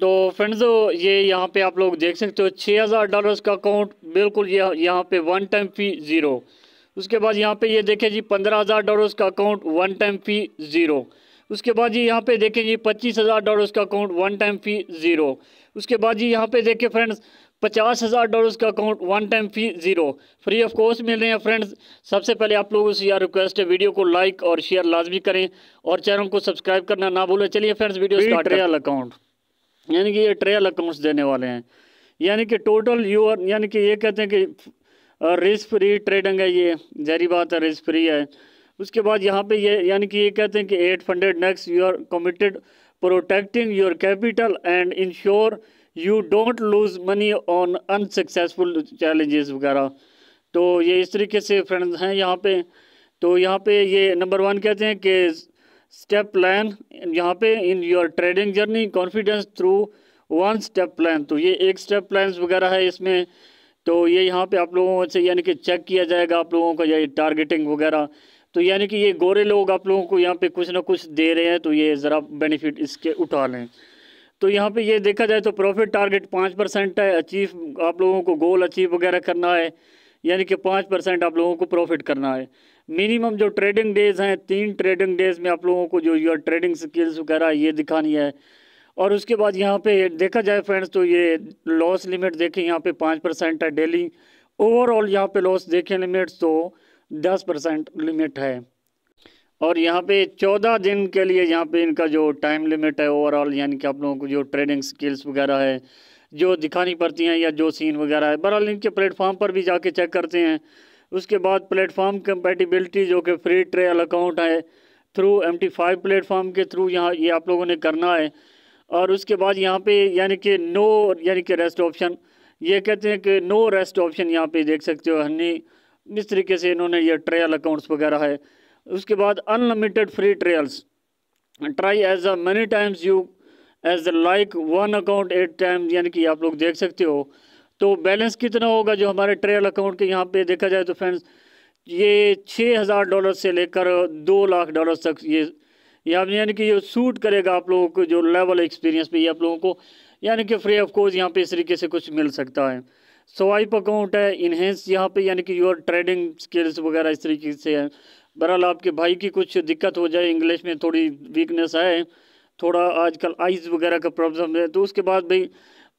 तो फ्रेंड्स तो ये यहाँ पे आप लोग देख सकते हो छः हज़ार डॉलर्स का अकाउंट बिल्कुल ये यहाँ पे वन टाइम फ़ी ज़ीरो उसके बाद यहाँ पे ये देखें जी पंद्रह हज़ार डॉलर्स का account one time fee zero उसके बाद जी यहाँ पे देखें जी पच्चीस हज़ार डॉलर्स का account one time fee zero उसके बाद जी यहाँ पे देखें फ्रेंड्स पचास हज़ार डॉलर्स का account one time fee zero free of cost मिल रहे हैं फ्रेंड्स सबसे पहले आप लोगों से यार रिक्वेस्ट है वीडियो को लाइक और शेयर लाजमी करें और चैनल को सब्सक्राइब करना ना भूलें चलिए फ्रेंड्स वीडियो स्टार्ट अकाउंट यानी कि ये ट्रेल अकाउंट्स देने वाले हैं यानी कि टोटल यूर यानी कि ये कहते हैं कि रिस्क फ्री ट्रेडिंग है ये जहरी बात है रिस्क फ्री है उसके बाद यहाँ पे ये यानी कि ये कहते हैं कि at funded next you are committed protecting your capital and ensure you don't lose money on unsuccessful challenges वगैरह तो ये इस तरीके से फ्रेंड्स हैं यहाँ पे तो यहाँ पे ये नंबर वन कहते हैं कि स्टेप प्लान यहाँ पे in your trading journey confidence through one step plan तो ये एक स्टेप प्लान वगैरह है इसमें तो ये यहाँ पे आप लोगों से यानी कि चेक किया जाएगा आप लोगों का ये टारगेटिंग वगैरह तो यानी कि ये गोरे लोग आप लोगों को यहाँ पे कुछ ना कुछ दे रहे हैं तो ये ज़रा बेनिफिट इसके उठा लें तो यहाँ पे ये देखा जाए तो प्रॉफिट टारगेट पाँच परसेंट है अचीव आप लोगों को गोल अचीव वगैरह करना है यानी कि पाँच परसेंट आप लोगों को प्रॉफिट करना है मिनिमम जो ट्रेडिंग डेज हैं तीन ट्रेडिंग डेज में आप लोगों को जो योर ट्रेडिंग स्किल्स वगैरह ये दिखानी है और उसके बाद यहाँ पे देखा जाए फ्रेंड्स तो ये लॉस लिमिट देखें यहाँ पे पाँच परसेंट है डेली ओवरऑल यहाँ पे लॉस देखें लिमिट्स तो दस परसेंट लिमिट है और यहाँ पे चौदह दिन के लिए यहाँ पे इनका जो टाइम लिमिट है ओवरऑल यानी कि आप लोगों को जो ट्रेडिंग स्किल्स वगैरह है जो दिखानी पड़ती हैं या जो सीन वगैरह है बहरहाल इनके प्लेटफॉर्म पर भी जाके चेक करते हैं उसके बाद प्लेटफॉर्म कंपेटिबिलिटी जो कि फ्री ट्रेल अकाउंट है through M T five platform के थ्रू यहाँ ये यह आप लोगों ने करना है और उसके बाद यहाँ पे यानी कि नो यानी कि रेस्ट ऑप्शन ये कहते हैं कि नो रेस्ट ऑप्शन यहाँ पे देख सकते हो हनी इस तरीके से इन्होंने ये ट्रेल अकाउंट्स वगैरह है उसके बाद unlimited free trials try as a many times you as like one account at times यानी कि आप लोग देख सकते हो तो बैलेंस कितना होगा जो हमारे ट्रेल अकाउंट के यहाँ पे देखा जाए तो फ्रेंड्स ये छः हज़ार डॉलर से लेकर दो लाख डॉलर तक ये यानी कि ये सूट करेगा आप लोगों को जो लेवल एक्सपीरियंस पे ये आप लोगों को यानी कि फ्री ऑफ कोर्स यहाँ पे इस तरीके से कुछ मिल सकता है स्वाइप अकाउंट है इन्हेंस यहाँ पर यानी कि योर ट्रेडिंग स्किल्स वगैरह इस तरीके से है बहरहाल आपके भाई की कुछ दिक्कत हो जाए इंग्लिश में थोड़ी वीकनेस है थोड़ा आजकल आइज वगैरह का प्रॉब्लम है तो उसके बाद भाई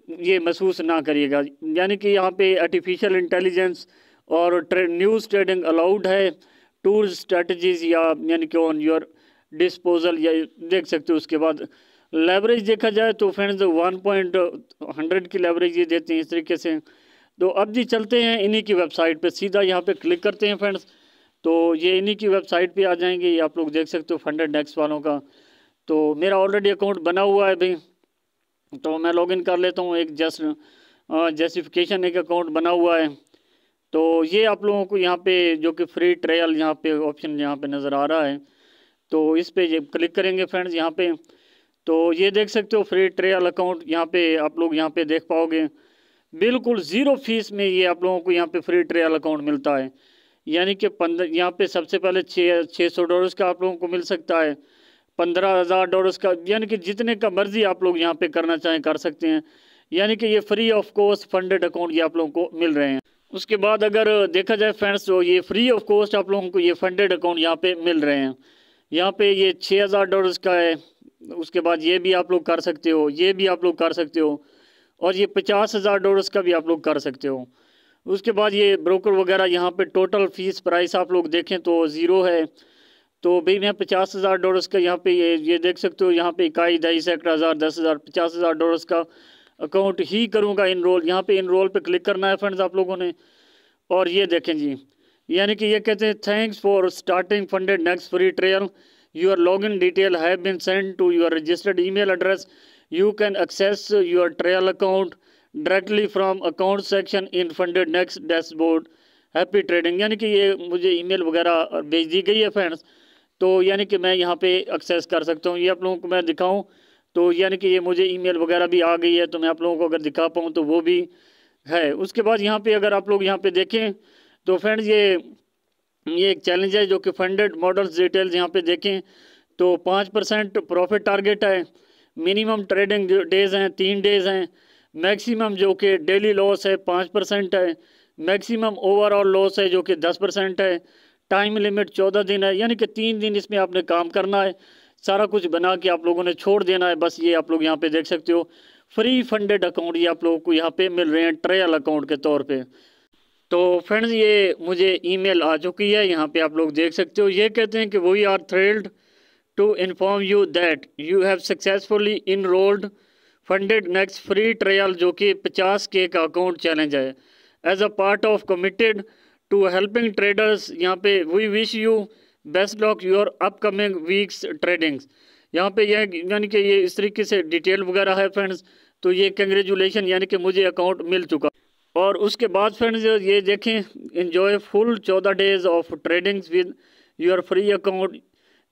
ये महसूस ना करिएगा यानी कि यहाँ पे आर्टिफिशियल इंटेलिजेंस और ट्रे, न्यूज़ ट्रेडिंग अलाउड है टूर स्ट्रेटजीज या यानी कि ऑन योर डिस्पोजल या देख सकते हो उसके बाद लेवरेज देखा जाए तो फ्रेंड्स वन पॉइंट हंड्रेड की लेवरेज ये देते हैं इस तरीके से तो अब जी चलते हैं इन्हीं की वेबसाइट पे सीधा यहाँ पे क्लिक करते हैं फ्रेंड्स तो ये इन्हीं की वेबसाइट पे आ जाएंगे ये आप लोग देख सकते हो फंडेड डेस्क वालों का तो मेरा ऑलरेडी अकाउंट बना हुआ है भाई तो मैं लॉगिन कर लेता हूँ एक जस्ट जस्टिफिकेशन एक अकाउंट बना हुआ है तो ये आप लोगों को यहाँ पे जो कि फ्री ट्रायल यहाँ पे ऑप्शन यहाँ पे नज़र आ रहा है तो इस पर क्लिक करेंगे फ्रेंड्स यहाँ पे तो ये देख सकते हो फ्री ट्रायल अकाउंट यहाँ पे आप लोग यहाँ पे देख पाओगे बिल्कुल ज़ीरो फीस में ये आप लोगों को यहाँ पे फ्री ट्रायल अकाउंट मिलता है यानी कि पंद्रह यहाँ पर सबसे पहले छः छः सौ डॉलर्स का आप लोगों को मिल सकता है पंद्रह हज़ार डॉलर का यानी कि जितने का मर्ज़ी आप लोग यहाँ पे करना चाहें कर सकते हैं यानी कि ये free of cost funded account ये आप लोगों को मिल रहे हैं उसके बाद अगर देखा जाए फ्रेंड्स तो ये फ्री ऑफ कॉस्ट आप लोगों को ये फंडेड अकाउंट यहाँ पे मिल रहे हैं यहाँ पे ये छः हज़ार डॉलर्स का है उसके बाद ये भी आप लोग कर सकते हो ये भी आप लोग कर सकते हो और ये पचास हज़ार डॉलर्स का भी आप लोग कर सकते हो उसके बाद ये ब्रोकर वगैरह यहाँ पर टोटल फ़ीस प्राइस आप लोग देखें तो ज़ीरो है तो भाई मैं पचास हज़ार डॉलर्स का यहाँ पे ये ये देख सकते हो यहाँ पे इकाई ढाई सैकड़ा हज़ार दस हज़ार पचास हज़ार डॉलर्स का अकाउंट ही करूँगा इनरोल यहाँ पे इनरोल पे क्लिक करना है फ्रेंड्स आप लोगों ने और ये देखें जी यानी कि ये कहते हैं thanks for starting funded next free trial your log in detail have been send to your registered email address you can access your trial account directly from account section in funded next dashboard happy trading यानी कि ये मुझे email वगैरह भेज दी गई है friends तो यानी कि मैं यहाँ पे एक्सेस कर सकता हूँ ये आप लोगों को मैं दिखाऊँ तो यानी कि ये मुझे ईमेल वगैरह भी आ गई है तो मैं आप लोगों को अगर दिखा पाऊँ तो वो भी है उसके बाद यहाँ पे अगर आप लोग यहाँ पे देखें तो फ्रेंड्स ये ये एक चैलेंज है जो कि फंडेड मॉडल्स डिटेल्स यहाँ पर देखें तो पाँच परसेंट प्रॉफिट टारगेट है मिनिमम ट्रेडिंग डेज हैं तीन डेज हैं मैक्सिमम जो कि डेली लॉस है पाँच परसेंट है मैक्सिमम ओवरऑल लॉस है जो कि दस परसेंट है टाइम लिमिट चौदह दिन है यानी कि तीन दिन इसमें आपने काम करना है सारा कुछ बना के आप लोगों ने छोड़ देना है बस ये आप लोग यहाँ पे देख सकते हो फ्री फंडेड अकाउंट ये आप लोगों को यहाँ पे मिल रहे हैं ट्रायल अकाउंट के तौर पे तो फ्रेंड्स ये मुझे ईमेल आ चुकी है यहाँ पे आप लोग देख सकते हो ये कहते हैं कि we are thrilled to inform you that you have successfully enrolled funded next free trial जो कि पचास के का अकाउंट चैलेंज है as a part of committed to helping traders यहाँ पे we wish you best luck your upcoming weeks tradings यहाँ पे यह यानी कि ये इस तरीके से डिटेल वगैरह है फ्रेंड्स तो ये कंग्रेचुलेशन यानी कि मुझे अकाउंट मिल चुका और उसके बाद फ्रेंड्स ये देखें इन्जॉय फुल चौदह days of tradings with your free account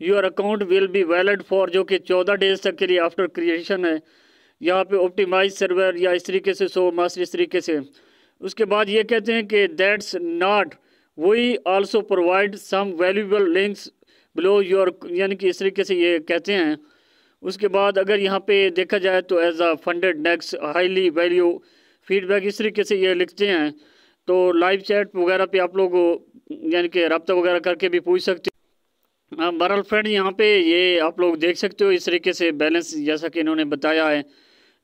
your account will be valid for जो कि चौदह डेज तक के लिए आफ्टर क्रिएशन है यहाँ पे ऑप्टिमाइज सर्वर या इस तरीके से सो मास्टर इस तरीके से उसके बाद ये कहते हैं कि दैट्स नाट वही also provide some valuable links below your यानी कि इस तरीके से ये कहते हैं उसके बाद अगर यहाँ पे देखा जाए तो as a funded next highly value feedback इस तरीके से ये लिखते हैं तो लाइव चैट वगैरह पे आप लोग यानी कि रबता वगैरह करके भी पूछ सकते हाँ, बहरहाल फ्रेंड यहाँ पे ये आप लोग देख सकते हो इस तरीके से बैलेंस जैसा कि इन्होंने बताया है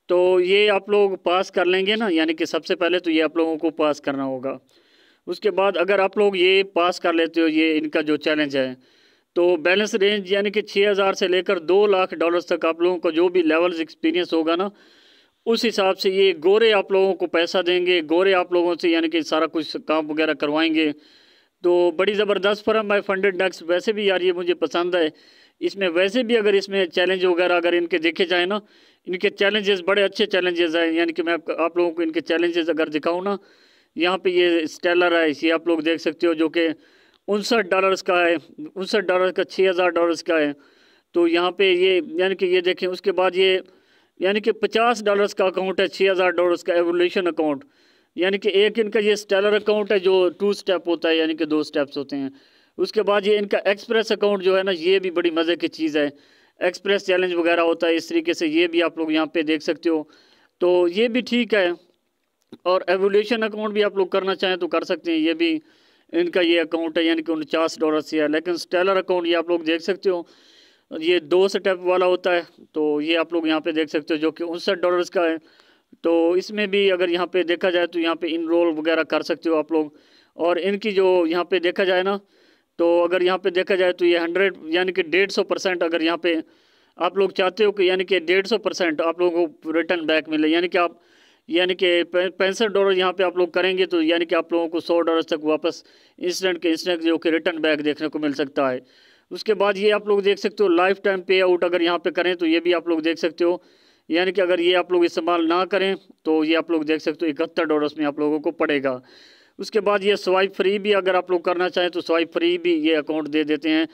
तो ये आप लोग पास कर लेंगे ना यानी कि सबसे पहले तो ये आप लोगों को पास करना होगा उसके बाद अगर आप लोग ये पास कर लेते हो ये इनका जो चैलेंज है तो बैलेंस रेंज यानी कि छः हज़ार से लेकर दो लाख डॉलर्स तक आप लोगों को जो भी लेवल्स एक्सपीरियंस होगा ना उस हिसाब से ये गोरे आप लोगों को पैसा देंगे गोरे आप लोगों से यानी कि सारा कुछ काम वगैरह करवाएंगे तो बड़ी ज़बरदस्त फर्म है फंडेड डेस्क वैसे भी यार ये मुझे पसंद है इसमें वैसे भी अगर इसमें चैलेंज वगैरह अगर इनके देखे जाए ना इनके चैलेंजेस बड़े अच्छे चैलेंजेस हैं यानी कि मैं आप लोगों को इनके चैलेंजेस अगर दिखाऊँ ना यहाँ पे ये स्टेलर है इसे आप लोग देख सकते हो जो कि उनसठ डॉलर्स का है उनसठ डॉलर का छः हज़ार डॉलर्स का है तो यहाँ पे ये यानी कि ये देखें उसके बाद ये यानी कि पचास डॉलर्स का अकाउंट है छः हज़ार डॉलर्स का एवोल्यूशन अकाउंट यानी कि एक इनका ये स्टेलर अकाउंट है जो टू स्टेप होता है यानी कि दो स्टेप्स होते हैं उसके बाद ये इनका एक्सप्रेस अकाउंट जो है ना ये भी बड़ी मज़े की चीज़ है एक्सप्रेस चैलेंज वगैरह होता है इस तरीके से ये भी आप लोग यहाँ पे देख सकते हो तो ये भी ठीक है और एवोल्यूशन अकाउंट भी आप लोग करना चाहें तो कर सकते हैं ये भी इनका ये अकाउंट है यानी कि उनचास डॉलर से है लेकिन स्टेलर अकाउंट ये आप लोग देख सकते हो ये दो स्टेप वाला होता है तो ये आप लोग यहाँ पे देख सकते हो जो कि उनसठ डॉलर का है तो इसमें भी अगर यहाँ पे देखा जाए तो यहाँ पे इनरोल वगैरह कर सकते हो आप लोग और इनकी जो यहाँ पे देखा जाए ना तो अगर यहाँ पे देखा जाए तो ये हंड्रेड यानी कि डेढ़ सौ परसेंट अगर यहाँ पे आप लोग चाहते हो कि यानी कि डेढ़ सौ परसेंट आप लोगों को रिटर्न बैक मिले यानी कि आप यानी कि पैंसठ डॉलर यहाँ पे आप लोग करेंगे तो यानी कि आप लोगों को सौ डॉलर तक वापस इंस्टेंट के इंस्टेंट जो कि रिटर्न बैक देखने को मिल सकता है उसके बाद ये आप लोग देख सकते हो लाइफ टाइम पे आउट अगर यहाँ पर करें तो ये भी आप लोग देख सकते हो यानी कि अगर ये आप लोग इस्तेमाल ना करें तो ये आप लोग देख सकते हो इकहत्तर डॉलर में आप लोगों को पड़ेगा उसके बाद ये स्वाइप फ्री भी अगर आप लोग करना चाहें तो स्वाइप फ्री भी ये अकाउंट दे देते हैं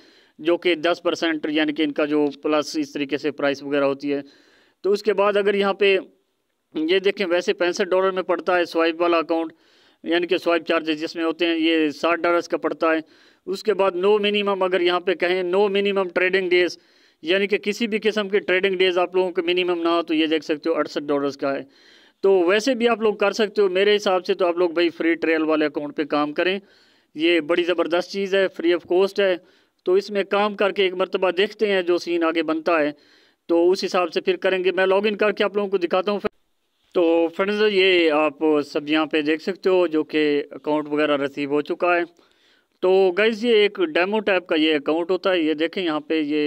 जो कि दस परसेंट यानी कि इनका जो प्लस इस तरीके से प्राइस वगैरह होती है तो उसके बाद अगर यहाँ पे ये देखें वैसे पैंसठ डॉलर में पड़ता है स्वाइप वाला अकाउंट यानी कि स्वाइप चार्जेस जिसमें होते हैं ये साठ डॉलर्स का पड़ता है उसके बाद नो मिनिमम अगर यहाँ पे कहें नो मिनिमम ट्रेडिंग डेज़ यानी कि किसी भी किस्म के ट्रेडिंग डेज़ आप लोगों के मिनिमम ना हो तो ये देख सकते हो अड़सठ डॉलर्स का है तो वैसे भी आप लोग कर सकते हो मेरे हिसाब से तो आप लोग भाई फ्री ट्रेल वाले अकाउंट पे काम करें ये बड़ी ज़बरदस्त चीज़ है फ्री ऑफ कॉस्ट है तो इसमें काम करके एक मरतबा देखते हैं जो सीन आगे बनता है तो उस हिसाब से फिर करेंगे मैं लॉगिन करके आप लोगों को दिखाता हूँ तो फ्रेंड्स ये आप सब यहाँ पे देख सकते हो जो कि अकाउंट वगैरह रिसीव हो चुका है तो गैज़ ये एक डेमो टाइप का ये अकाउंट होता है ये देखें यहाँ पे ये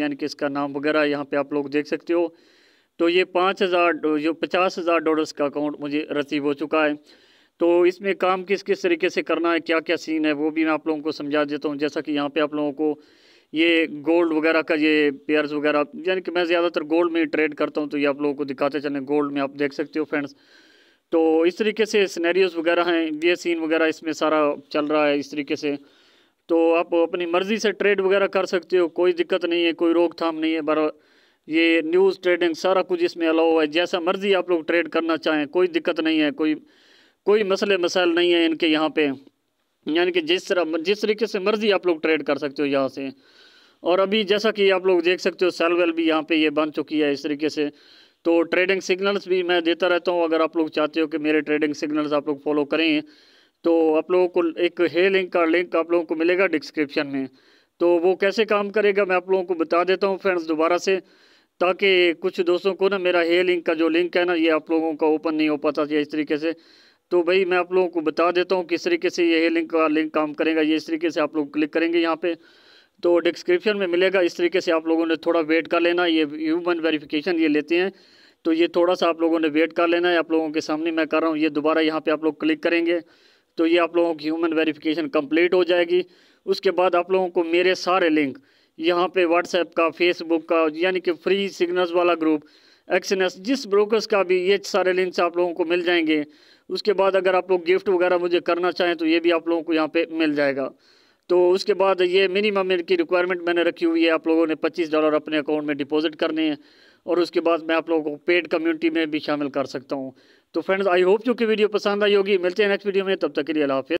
यानी कि इसका नाम वगैरह यहाँ पे आप लोग देख सकते हो तो ये पाँच हज़ार जो पचास हज़ार डॉलर्स का अकाउंट मुझे रसीब हो चुका है तो इसमें काम किस किस तरीके से करना है क्या क्या सीन है वो भी मैं आप लोगों को समझा देता हूँ जैसा कि यहाँ पे आप लोगों को ये गोल्ड वगैरह का ये पेयर्स वगैरह यानी कि मैं ज़्यादातर गोल्ड में ट्रेड करता हूँ तो ये आप लोगों को दिखाते चलें गोल्ड में आप देख सकते हो फ्रेंड्स तो इस तरीके से स्नैरियोज़ वगैरह हैं ये सीन वगैरह इसमें सारा चल रहा है इस तरीके से तो आप अपनी मर्ज़ी से ट्रेड वगैरह कर सकते हो कोई दिक्कत नहीं है कोई रोकथाम नहीं है बरा ये न्यूज़ ट्रेडिंग सारा कुछ इसमें अलाउ है जैसा मर्ज़ी आप लोग ट्रेड करना चाहें कोई दिक्कत नहीं है कोई कोई मसले मसाइल नहीं है इनके यहाँ पे यानी कि जिस तरह जिस तरीके से मर्ज़ी आप लोग ट्रेड कर सकते हो यहाँ से और अभी जैसा कि आप लोग देख सकते हो सेल वेल भी यहाँ पे ये बन चुकी है इस तरीके से तो ट्रेडिंग सिग्नल्स भी मैं देता रहता हूँ अगर आप लोग चाहते हो कि मेरे ट्रेडिंग सिग्नल्स आप लोग फॉलो करें तो आप लोगों को एक हे लिंक का लिंक आप लोगों को मिलेगा डिस्क्रिप्शन में तो वो कैसे काम करेगा मैं आप लोगों को बता देता हूँ फ्रेंड्स दोबारा से ताकि कुछ दोस्तों को ना मेरा हे लिंक का जो लिंक है ना ये आप लोगों का ओपन नहीं हो पाता था इस तरीके से तो भाई मैं आप लोगों को बता देता हूँ किस तरीके से ये हे लिंक का लिंक काम करेगा ये इस तरीके से आप लोग क्लिक करेंगे यहाँ पर तो डिस्क्रिप्शन में मिलेगा इस तरीके से आप लोगों ने थोड़ा वेट कर लेना ये ह्यूमन वेरीफ़िकेशन ये लेते हैं तो ये थोड़ा सा आप लोगों ने वेट कर लेना है आप लोगों के सामने मैं कर रहा हूँ ये दोबारा यहाँ पर आप लोग क्लिक करेंगे तो ये आप लोगों की ह्यूमन वेरिफिकेशन कंप्लीट हो जाएगी उसके बाद आप लोगों को मेरे सारे लिंक यहाँ पे व्हाट्सएप का फेसबुक का यानी कि फ्री सिग्नल्स वाला ग्रुप एक्सनेस जिस ब्रोकर्स का भी ये सारे लिंक्स आप लोगों को मिल जाएंगे उसके बाद अगर आप लोग गिफ्ट वगैरह मुझे करना चाहें तो ये भी आप लोगों को यहाँ पे मिल जाएगा तो उसके बाद ये मिनिमम इनकी रिक्वायरमेंट मैंने रखी हुई है आप लोगों ने पच्चीस डॉलर अपने अकाउंट में डिपॉजिट करने हैं और उसके बाद मैं आप लोगों को पेड कम्युनिटी में भी शामिल कर सकता हूँ तो फ्रेंड्स आई होप जो कि वीडियो पसंद आई होगी मिलते हैं नेक्स्ट वीडियो में तब तक के लिए अला